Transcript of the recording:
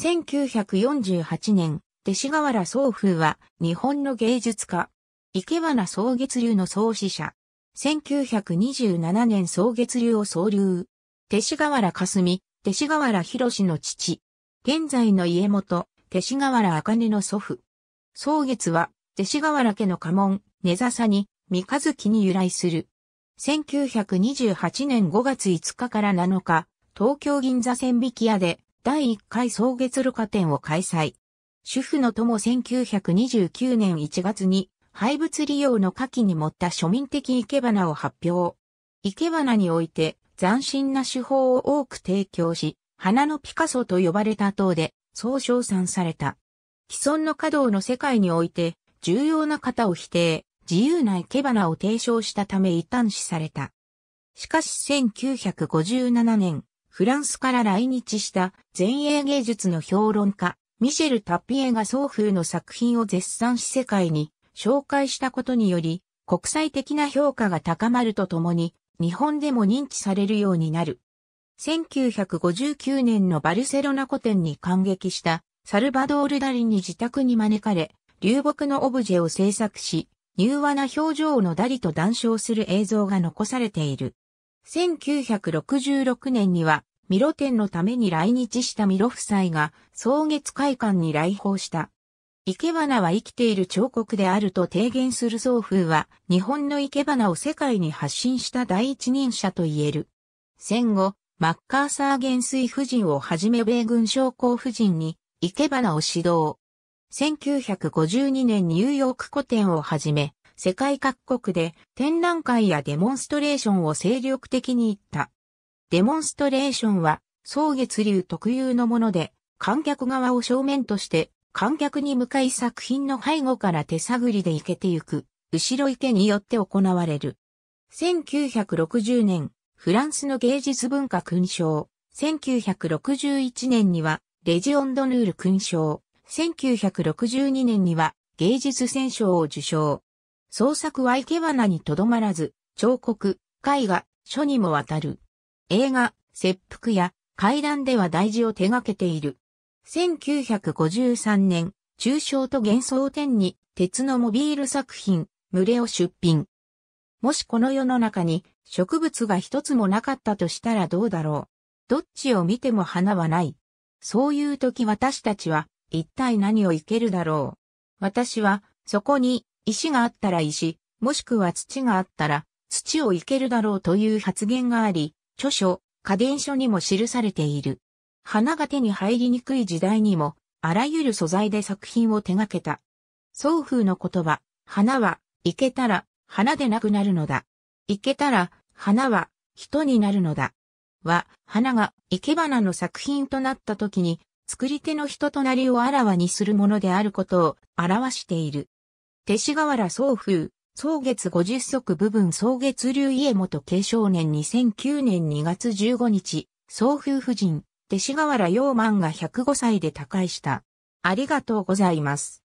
1948年、弟子河原宗風は日本の芸術家。池花宗月流の創始者。1927年宗月流を創流。弟子河原霞、弟子河原博の父。現在の家元、弟子河原茜の祖父。宗月は、弟子河原家の家紋、根笹に、三日月に由来する。1928年5月5日から7日、東京銀座線引き屋で、第1回草月露花展を開催。主婦の友1929年1月に廃物利用の下記に盛った庶民的生け花を発表。生け花において斬新な手法を多く提供し、花のピカソと呼ばれた塔で、そう称賛された。既存の華道の世界において、重要な型を否定、自由な生け花を提唱したため一端視された。しかし1957年、フランスから来日した前衛芸術の評論家、ミシェル・タピエが双風の作品を絶賛し世界に紹介したことにより、国際的な評価が高まるとともに、日本でも認知されるようになる。1959年のバルセロナ古典に感激したサルバドール・ダリに自宅に招かれ、流木のオブジェを制作し、柔和な表情のダリと談笑する映像が残されている。1966年にはミロ展のために来日したミロ夫妻が、草月会館に来訪した。池花は生きている彫刻であると提言する僧風は、日本の池花を世界に発信した第一人者と言える。戦後、マッカーサー元帥夫人をはじめ米軍将校夫人に、池花を指導。1952年ニューヨーク古典をはじめ、世界各国で展覧会やデモンストレーションを精力的に行った。デモンストレーションは、宗月流特有のもので、観客側を正面として、観客に向かい作品の背後から手探りで行けてゆく、後ろ池によって行われる。1960年、フランスの芸術文化勲章。1961年には、レジオンドヌール勲章。1962年には、芸術戦賞を受賞。創作は池け花にとどまらず、彫刻、絵画、書にもわたる。映画、切腹や階段では大事を手掛けている。1953年、中象と幻想を天に、鉄のモビール作品、群れを出品。もしこの世の中に植物が一つもなかったとしたらどうだろう。どっちを見ても花はない。そういう時私たちは一体何をいけるだろう。私はそこに石があったら石、もしくは土があったら土をいけるだろうという発言があり、著書、家電書にも記されている。花が手に入りにくい時代にも、あらゆる素材で作品を手掛けた。双風の言葉、花は、いけたら、花でなくなるのだ。いけたら、花は、人になるのだ。は、花が、生け花の作品となった時に、作り手の人となりをあらわにするものであることを表している。勅使河原双風、草月五十足部分草月流家元継少年2009年2月15日、総夫婦人、弟子河原陽満が105歳で他界した。ありがとうございます。